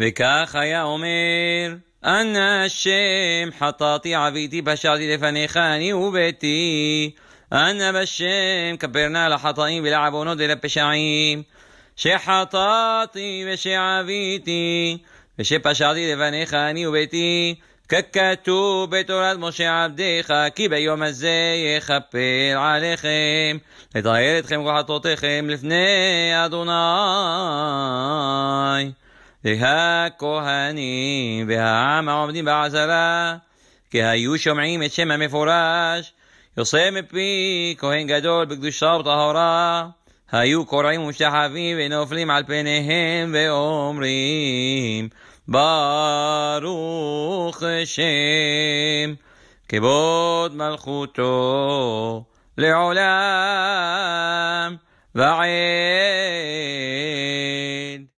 וכך היה אומר, אנא השם חטאתי עביתי פשעתי לפניך אני וביתי, אנא בשם כפר נא לחטאים ולעוונות ולפשעים, שחטאתי ושעביתי ושפשעתי לפניך אני וביתי, ככתוב בתורת משה עבדיך, כי ביום הזה יכפר עליכם, לטהר אתכם וחטאותיכם לפני אדוני. והכהנים והעם העומדים בעזרה, כי היו שומעים את שם המפורש, יוצא מפי כהן גדול בקדושה וטהרה, היו קורעים ומשתחווים ונופלים על פניהם ואומרים, ברוך השם, כבוד מלכותו לעולם ועד.